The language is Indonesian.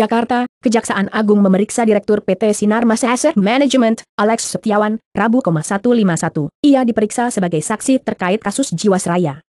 Jakarta, Kejaksaan Agung memeriksa Direktur PT Sinar Mas Asset Management, Alex Setiawan, Rabu 151. Ia diperiksa sebagai saksi terkait kasus Jiwasraya.